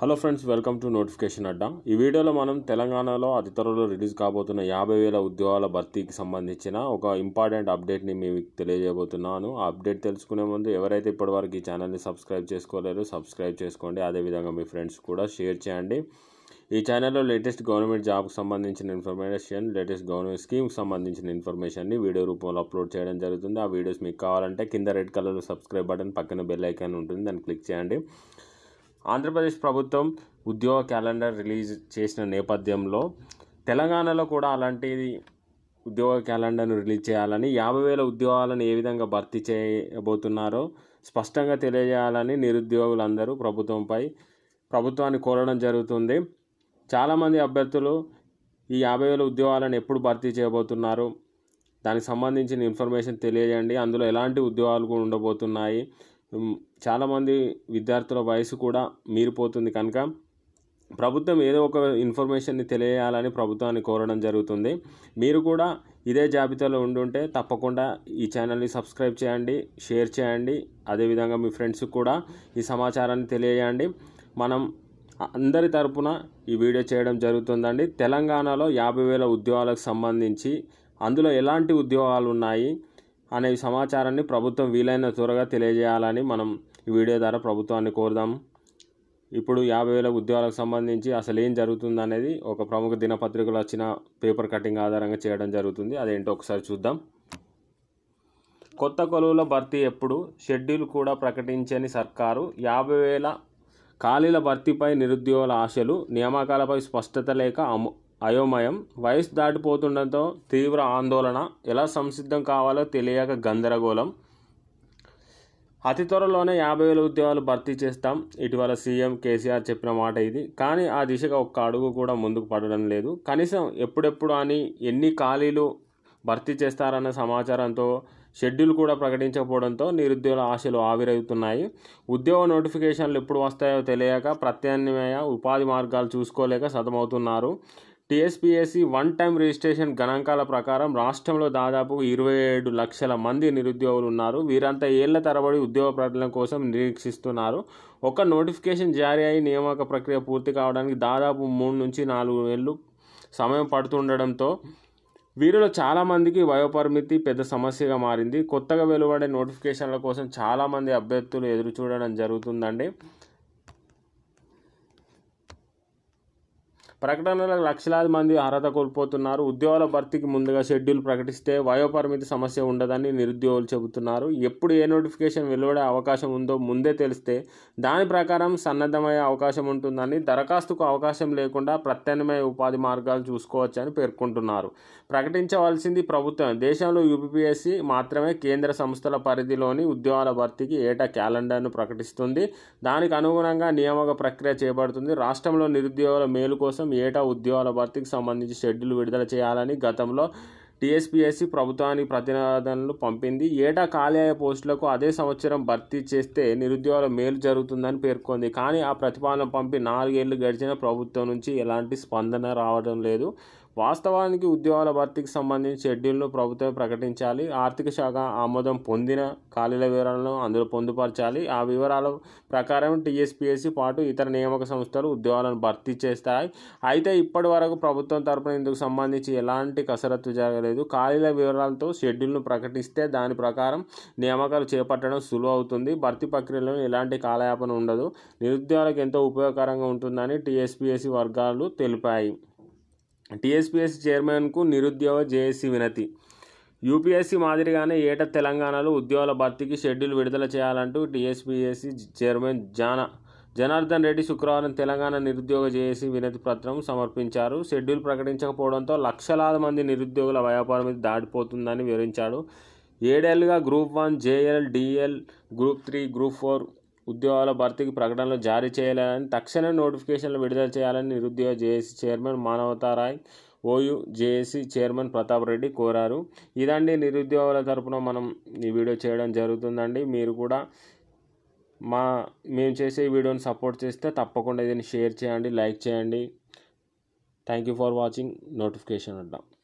hello friends welcome to notification Adda ఈ వీడియోలో మనం తెలంగాణలో అతి త్వరలో రిలీజ్ కాబోతున్న యాభై వేల ఉద్యోగాల భర్తీకి సంబంధించిన ఒక ఇంపార్టెంట్ అప్డేట్ని మీకు తెలియజేయబోతున్నాను ఆ అప్డేట్ తెలుసుకునే ముందు ఎవరైతే ఇప్పటివరకు ఈ ఛానల్ని సబ్స్క్రైబ్ చేసుకోలేరు సబ్స్క్రైబ్ చేసుకోండి అదేవిధంగా మీ ఫ్రెండ్స్ కూడా షేర్ చేయండి ఈ ఛానల్లో లేటెస్ట్ గవర్నమెంట్ జాబ్కి సంబంధించిన ఇన్ఫర్మేషన్ లేటెస్ట్ గవర్నమెంట్ స్కీమ్కి సంబంధించిన ఇన్ఫర్మేషన్ని వీడియో రూపంలో అప్లోడ్ చేయడం జరుగుతుంది ఆ వీడియోస్ మీకు కావాలంటే కింద రెడ్ కలర్లో సబ్స్క్రైబ్ బటన్ పక్కన బెల్ ఐకాన్ ఉంటుంది దాన్ని క్లిక్ చేయండి ఆంధ్రప్రదేశ్ ప్రభుత్వం ఉద్యోగ క్యాలెండర్ రిలీజ్ చేసిన నేపథ్యంలో తెలంగాణలో కూడా అలాంటి ఉద్యోగ క్యాలెండర్ను రిలీజ్ చేయాలని యాభై వేల ఉద్యోగాలను ఏ విధంగా భర్తీ చేయబోతున్నారో స్పష్టంగా తెలియజేయాలని నిరుద్యోగులందరూ ప్రభుత్వంపై ప్రభుత్వాన్ని కోరడం జరుగుతుంది చాలామంది అభ్యర్థులు ఈ యాభై వేల ఉద్యోగాలను ఎప్పుడు భర్తీ చేయబోతున్నారు దానికి సంబంధించిన ఇన్ఫర్మేషన్ తెలియజేయండి అందులో ఎలాంటి ఉద్యోగాలు కూడా ఉండబోతున్నాయి చాలామంది విద్యార్థుల వయసు కూడా మీరిపోతుంది కనుక ప్రభుత్వం ఏదో ఒక ఇన్ఫర్మేషన్ని తెలియాలని ప్రభుత్వాన్ని కోరడం జరుగుతుంది మీరు కూడా ఇదే జాబితాలో ఉండుంటే తప్పకుండా ఈ ఛానల్ని సబ్స్క్రైబ్ చేయండి షేర్ చేయండి అదేవిధంగా మీ ఫ్రెండ్స్కి కూడా ఈ సమాచారాన్ని తెలియజేయండి మనం అందరి తరపున ఈ వీడియో చేయడం జరుగుతుందండి తెలంగాణలో యాభై వేల ఉద్యోగాలకు సంబంధించి అందులో ఎలాంటి ఉద్యోగాలు ఉన్నాయి అనే సమాచారాన్ని ప్రభుత్వం వీలైన త్వరగా తెలియజేయాలని మనం ఈ వీడియో ద్వారా ప్రభుత్వాన్ని కోరుదాం ఇప్పుడు యాభై వేల ఉద్యోగాలకు సంబంధించి అసలు ఏం జరుగుతుంది అనేది ఒక ప్రముఖ దినపత్రికలు వచ్చిన పేపర్ కటింగ్ ఆధారంగా చేయడం జరుగుతుంది అదేంటో ఒకసారి చూద్దాం కొత్త కొలువుల భర్తీ ఎప్పుడు షెడ్యూల్ కూడా ప్రకటించని సర్కారు యాభై వేల ఖాళీల భర్తీపై నిరుద్యోగుల ఆశలు నియామకాలపై స్పష్టత లేక అయోమయం వయసు దాటిపోతుండటంతో తీవ్ర ఆందోళన ఎలా సంసిద్ధం కావాలో తెలియక గందరగోళం అతి త్వరలోనే యాభై వేల ఉద్యోగాలు భర్తీ చేస్తాం ఇటీవల సీఎం కేసీఆర్ చెప్పిన మాట ఇది కానీ ఆ దిశగా ఒక్క అడుగు కూడా ముందుకు పడడం లేదు కనీసం ఎప్పుడెప్పుడు అని ఎన్ని ఖాళీలు భర్తీ చేస్తారన్న సమాచారంతో షెడ్యూల్ కూడా ప్రకటించకపోవడంతో నిరుద్యోగుల ఆశలు ఆవిరవుతున్నాయి ఉద్యోగ నోటిఫికేషన్లు ఎప్పుడు వస్తాయో తెలియక ప్రత్యామ్నాయ ఉపాధి మార్గాలు చూసుకోలేక సతమవుతున్నారు టీఎస్పీఎస్సీ వన్ టైం రిజిస్ట్రేషన్ గణాంకాల ప్రకారం రాష్ట్రంలో దాదాపు ఇరవై ఏడు లక్షల మంది నిరుద్యోగులు ఉన్నారు వీరంతా ఏళ్ల తరబడి ఉద్యోగ ప్రకటన కోసం నిరీక్షిస్తున్నారు ఒక నోటిఫికేషన్ జారీ అయి నియామక ప్రక్రియ పూర్తి కావడానికి దాదాపు మూడు నుంచి నాలుగు నెలలు సమయం పడుతుండడంతో వీరిలో చాలామందికి వయోపరిమితి పెద్ద సమస్యగా మారింది కొత్తగా వెలువడే నోటిఫికేషన్ల కోసం చాలామంది అభ్యర్థులు ఎదురు చూడడం జరుగుతుందండి ప్రకటనలకు లక్షలాది మంది అర్హత కోల్పోతున్నారు ఉద్యోగాల భర్తీకి ముందుగా షెడ్యూల్ ప్రకటిస్తే వయోపరిమితి సమస్య ఉండదని నిరుద్యోగులు చెబుతున్నారు ఎప్పుడు ఏ నోటిఫికేషన్ వెలువడే అవకాశం ఉందో ముందే తెలిస్తే దాని ప్రకారం సన్నద్ధమయ్యే అవకాశం ఉంటుందని దరఖాస్తుకు అవకాశం లేకుండా ప్రత్యామ్నాయ ఉపాధి మార్గాలు చూసుకోవచ్చని పేర్కొంటున్నారు ప్రకటించవలసింది ప్రభుత్వం దేశంలో యూపీఎస్సీ మాత్రమే కేంద్ర సంస్థల పరిధిలోని ఉద్యోగాల భర్తీకి ఏటా క్యాలెండర్ను ప్రకటిస్తుంది దానికి అనుగుణంగా నియామక ప్రక్రియ చేపడుతుంది రాష్ట్రంలో నిరుద్యోగుల మేలు కోసం కోసం ఏటా ఉద్యోగాల భర్తీకి సంబంధించి షెడ్యూల్ విడుదల చేయాలని గతంలో టీఎస్పీఎస్సీ ప్రభుత్వానికి ప్రతిపాదనలు పంపింది ఏటా ఖాళీ అయ్యే పోస్టులకు అదే సంవత్సరం భర్తీ చేస్తే నిరుద్యోగుల మేలు జరుగుతుందని పేర్కొంది కానీ ఆ ప్రతిపాదన పంపి నాలుగేళ్లు గడిచిన ప్రభుత్వం నుంచి ఎలాంటి స్పందన రావడం లేదు వాస్తవానికి ఉద్యోగాల భర్తీకి సంబంధించి షెడ్యూల్ను ప్రభుత్వం ప్రకటించాలి ఆర్థిక శాఖ ఆమోదం పొందిన ఖాళీల వివరాలను అందులో పొందుపరచాలి ఆ వివరాల ప్రకారం టీఎస్పీఎస్సి పాటు ఇతర నియామక సంస్థలు ఉద్యోగాలను భర్తీ చేస్తాయి అయితే ఇప్పటి వరకు ప్రభుత్వం తరపున ఇందుకు సంబంధించి ఎలాంటి కసరత్తు జరగలేదు ఖాళీల వివరాలతో షెడ్యూల్ను ప్రకటిస్తే దాని ప్రకారం నియామకాలు చేపట్టడం సులువు అవుతుంది భర్తీ ప్రక్రియలో ఎలాంటి కాలయాపన ఉండదు నిరుద్యోగులకు ఎంతో ఉపయోగకరంగా ఉంటుందని టీఎస్పీఎస్సి వర్గాలు తెలిపాయి టీఎస్పీఎస్ చైర్మన్కు నిరుద్యోగ జేఏసీ వినతి యూపీఎస్సీ మాదిరిగానే ఏటా తెలంగాణలో ఉద్యోగాల భర్తీకి షెడ్యూల్ విడుదల చేయాలంటూ టీఎస్పీఎస్సీ చైర్మన్ జాన జనార్దన్ రెడ్డి శుక్రవారం తెలంగాణ నిరుద్యోగ జేఏసీ వినతి పత్రం సమర్పించారు షెడ్యూల్ ప్రకటించకపోవడంతో లక్షలాది మంది నిరుద్యోగుల వ్యాపారం మీద దాటిపోతుందని వివరించాడు ఏడేళ్లుగా group one JL DL group three group four ఉద్యోగాల భర్తీకి ప్రకటనలు జారీ చేయాలని తక్షణ నోటిఫికేషన్లు విడుదల చేయాలని నిరుద్యోగ JAC chairman Manavatha Roy OU JAC chairman Pratap Reddy కోరారు ఇదండి నిరుద్యోగుల తరపున మనం ఈ వీడియో చేయడం జరుగుతుందండి మీరు కూడా మా మేము చేసే ఈ వీడియోని సపోర్ట్ చేస్తే తప్పకుండా దీన్ని షేర్ చేయండి లైక్ చేయండి thank you for watching notification ఉంటాం